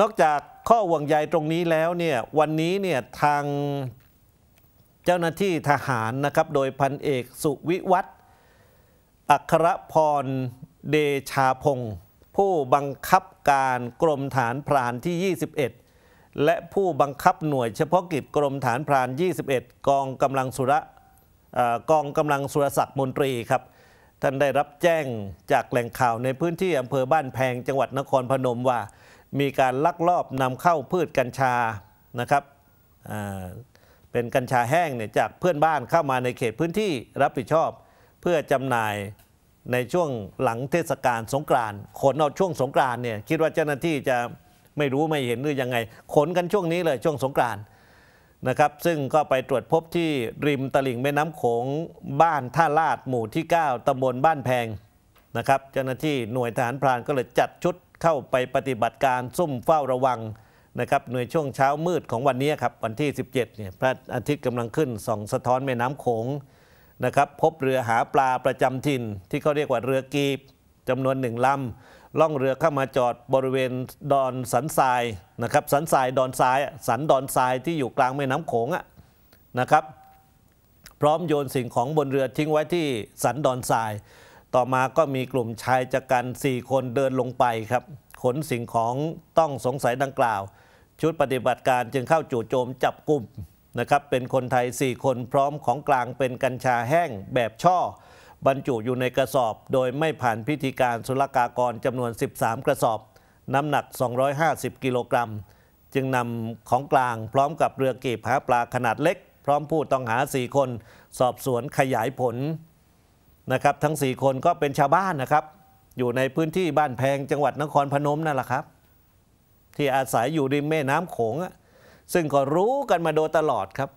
นอกจากข้อห่วงใยตรงนี้แล้วเนี่ยวันนี้เนี่ยทางเจ้าหน้าที่ทหารนะครับโดยพันเอกสุวิวัตอัครพรเดชาพงศ์ผู้บังคับการกรมฐานพรานที่ 21 และผู้บังคับหน่วยเฉพาะกิจกรมฐานพราน 21 กองกำลังสุระกองกำลังสุรศักดิ์มนตรีครับ ท่านได้รับแจ้งจากแหล่งข่าวในพื้นที่อำเภอบ้านแพงจังหวัดนครพนมว่ามีการลักลอบนำเข้าพืชกัญชานะครับเป็นกัญชาแห้งเนี่ยจากเพื่อนบ้านเข้ามาในเขตพื้นที่รับผิดชอบ เพื่อจำหน่ายในช่วงหลังเทศกาลสงกรานต์ขนเอาช่วงสงกรานต์เนี่ยคิดว่าเจ้าหน้าที่จะไม่รู้ไม่เห็นหรือยังไง ขนกันช่วงนี้เลยช่วงสงกรานต์นะครับซึ่งก็ไปตรวจพบที่ริมตลิ่งแม่น้ำโขงบ้านท่าลาดหมู่ที่ 9 ตำบลบ้านแพงนะครับเจ้าหน้าที่หน่วยทหารพรานก็เลยจัดชุดเข้าไปปฏิบัติการซุ่มเฝ้าระวังนะครับหน่วยช่วงเช้ามืดของวันนี้ครับวันที่ 17เนี่ยพระอาทิตย์กำลังขึ้นส่อง สะท้อนแม่น้ำโขงนะครับพบเรือหาปลาประจำถิ่นที่เขาเรียกว่าเรือกีบจำนวนหนึ่งลำล่องเรือเข้ามาจอดบริเวณดอนสันทรายนะครับสันทรายดอนทราย สันดอนทรายที่อยู่กลางแม่น้ำโขงนะครับ พร้อมโยนสิ่งของบนเรือทิ้งไว้ที่สันดอนทรายต่อมาก็มีกลุ่มชายจักสี4คนเดินลงไปครับ ขนสิ่งของต้องสงสัยดังกล่าว ชุดปฏิบัติการจึงเข้าจู่โจมจับกลุ่มนะครับเป็นคนไทย 4 คนพร้อมของกลางเป็นกัญชาแห้งแบบช่อบรรจุอยู่ในกระสอบ โดยไม่ผ่านพิธีการศุลกากรจำนวน 13 กระสอบ น้ำหนัก 250 กิโลกรัมจึงนำของกลางพร้อมกับเรือกีบหาปลาขนาดเล็ก พร้อมผู้ต้องหา4คนสอบสวนขยายผลนะครับทั้ง 4 คนก็เป็นชาวบ้านนะครับ อยู่ในพื้นที่บ้านแพงจังหวัดนครพนมนั่นแหละครับ ที่อาศัยอยู่ริมแม่น้ำโขงซึ่งก็รู้กันมาโดยตลอดครับ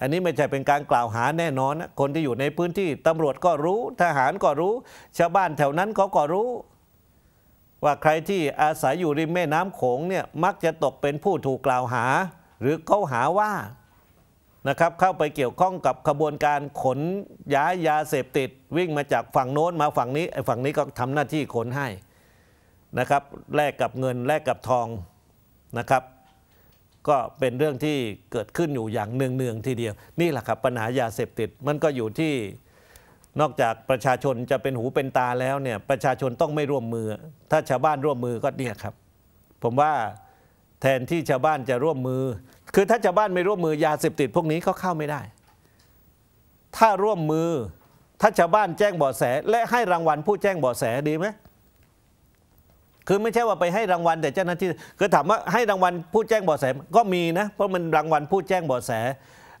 อันนี้ไม่ใช่เป็นการกล่าวหาแน่นอนนะคนที่อยู่ในพื้นที่ตำรวจก็รู้ ทหารก็รู้ ชาวบ้านแถวนั้นเขาก็รู้ ว่าใครที่อาศัยอยู่ริมแม่น้ำโขงเนี่ยมักจะตกเป็นผู้ถูกกล่าวหาหรือเขาหาว่านะครับเข้าไปเกี่ยวข้องกับขบวนการขนย้ายยาเสพติดวิ่งมาจากฝั่งโน้นมาฝั่งนี้ไอ้ฝั่งนี้ก็ทำหน้าที่ขนให้นะครับแลกกับเงินแลกกับทองนะครับ ก็เป็นเรื่องที่เกิดขึ้นอยู่อย่างเนืองๆทีเดียวนี่แหละครับ ปัญหายาเสพติดมันก็อยู่ที่นอกจากประชาชนจะเป็นหูเป็นตาแล้วเนี่ยประชาชนต้องไม่ร่วมมือ ถ้าชาวบ้านร่วมมือก็เนี่ยครับ ผมว่าแทนที่ชาวบ้านจะร่วมมือ คือถ้าชาวบ้านไม่ร่วมมือ ยาเสพติดพวกนี้ก็เข้าไม่ได้ ถ้าร่วมมือ ถ้าชาวบ้านแจ้งเบาะแส และให้รางวัลผู้แจ้งเบาะแสดีไหม คือไม่ใช่ว่าไปให้รางวัล แต่เจ้าหน้าที่คือถามว่าให้รางวัลผู้แจ้งเบาะแส ก็มีนะ เพราะมัน รางวัลผู้แจ้งเบาะแส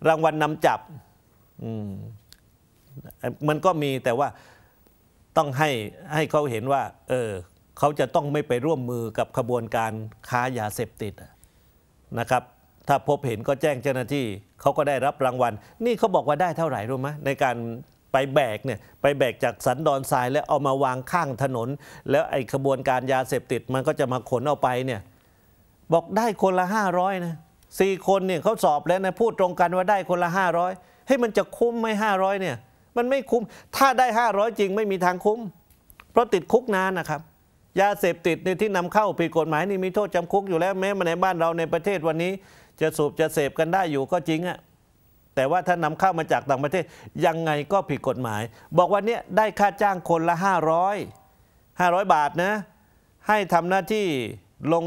รางวัลนำจับมมันก็มีแต่ว่าต้องให้ให้เขาเห็นว่า เออเขาจะต้องไม่ไปร่วมมือกับขบวนการค้ายาเสพติดนะครับ ถ้าพบเห็นก็แจ้งเจ้าหน้าที่ เขาก็ได้รับรางวัล นี่เขาบอกว่าได้เท่าไหร่รู้ไหมในการไปแบกเนี่ย ไปแบกจากสันดอนทรายแล้วเอามาวางข้างถนน แล้วไอ้ขบวนการยาเสพติดมันก็จะมาขนเอาไปเนี่ย บอกได้คนละ 500นะสี่คนเนี่ยเขาสอบแล้วนะพูดตรงกันว่าได้คนละ 500ให้ยมันจะคุ้มไหม500 เนี่ย มันไม่คุ้ม ถ้าได้ 500 จริงไม่มีทางคุ้ม เพราะติดคุกนานนะครับยาเสพติดในที่นำเข้าผิดกฎหมายนี่มีโทษจำคุกอยู่แล้วแม้มาในบ้านเราในประเทศวันนี้ จะสูบจะเสพกันได้อยู่ก็จริงอะแต่ว่าถ้านำเข้ามาจากต่างประเทศยังไงก็ผิดกฎหมาย บอกว่าเนี่ยได้ค่าจ้างคนละ 500 500 บาทนะให้ทำหน้าที่ลง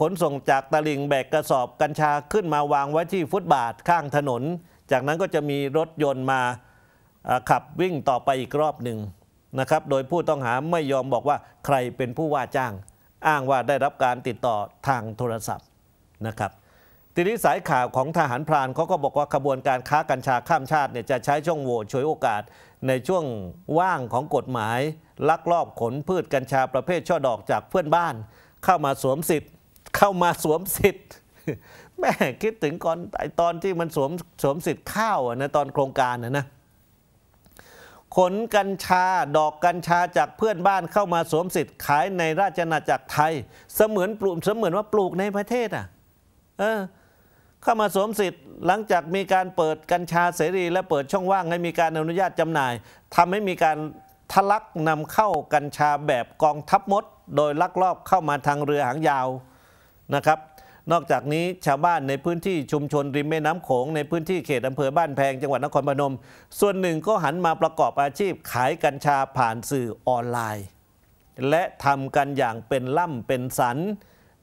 ขนส่งจากตะลิ่งแบกกระสอบกัญชาขึ้นมาวางไว้ที่ฟุตบาทข้างถนน จากนั้นก็จะมีรถยนต์มาขับวิ่งต่อไปอีกรอบหนึ่งนะครับ โดยผู้ต้องหาไม่ยอมบอกว่าใครเป็นผู้ว่าจ้าง อ้างว่าได้รับการติดต่อทางโทรศัพท์นะครับ ทีนี้สายข่าวของทหารพรานเขาก็บอกว่าขบวนการค้ากัญชาข้ามชาติเนี่ยจะใช้ช่องโหว่ฉวยโอกาสในช่วงว่างของกฎหมาย ลักลอบขนพืชกัญชาประเภทช่อดอกจากเพื่อนบ้าน เข้ามาสวมสิทธิ์เข้ามาสวมสิทธิ์แม่คิดถึงก่อนตอนที่มันสวมสวมสิทธิ์ข้าวนะตอนโครงการนะนะขนกัญชาดอกกัญชาจากเพื่อนบ้านเข้ามาสวมสิทธิ์ขายในราชนาจักรไทย เสมือนปลูกเสมือนว่าปลูกในประเทศอ่ะเออเข้ามาสวมสิทธิ์หลังจากมีการเปิดกัญชาเสรีและเปิดช่องว่างให้มีการอนุญาตจำหน่าย ทำให้มีการทะลักนำเข้ากัญชาแบบกองทัพมด โดยลักลอบเข้ามาทางเรือหางยาวนะครับนอกจากนี้ชาวบ้านในพื้นที่ชุมชนริมแม่น้ำโขงในพื้นที่เขตอำเภอบ้านแพงจังหวัดนครปนม ส่วนหนึ่งก็หันมาประกอบอาชีพขายกัญชาผ่านสื่อออนไลน์ และทำกันอย่างเป็นล่ำเป็นสัน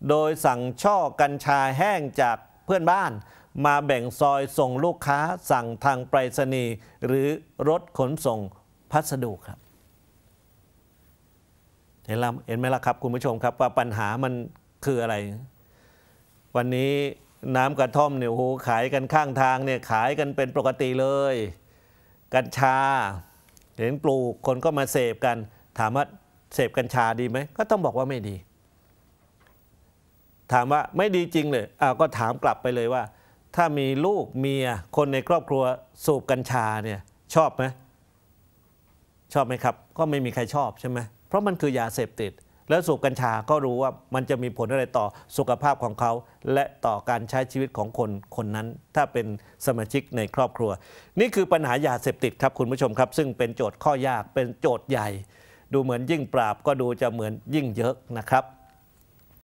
โดยสั่งช่อกัญชาแห้งจากเพื่อนบ้าน มาแบ่งซอยส่งลูกค้าสั่งทางไปรษณีย์หรือรถขนส่งพัสดุครับ เห็นไหมล่ะครับคุณผู้ชมครับว่าปัญหามันคืออะไรวันนี้น้ำกระท่อมเนี่ยโหขายกันข้างทางเนี่ยขายกันเป็นปกติเลย กัญชา เห็นปลูกคนก็มาเสพกัน ถามว่า เสพกัญชาดีไหมก็ต้องบอกว่าไม่ดี ถามว่าไม่ดีจริงเลยอ้าวก็ถามกลับไปเลยว่า ถ้ามีลูกเมียคนในครอบครัวสูบกัญชาเนี่ย ชอบไหมชอบไหมครับ ก็ไม่มีใครชอบใช่ไหม เพราะมันคือยาเสพติดแล้วสูบกัญชาก็รู้ว่ามันจะมีผลอะไรต่อสุขภาพของเขา และต่อการใช้ชีวิตของคนคนนั้น ถ้าเป็นสมาชิกในครอบครัว นี่คือปัญหายาเสพติดครับคุณผู้ชมครับ ซึ่งเป็นโจทย์ข้อยากเป็นโจทย์ใหญ่ ดูเหมือนยิ่งปราบก็ดูจะเหมือนยิ่งเยอะนะครับ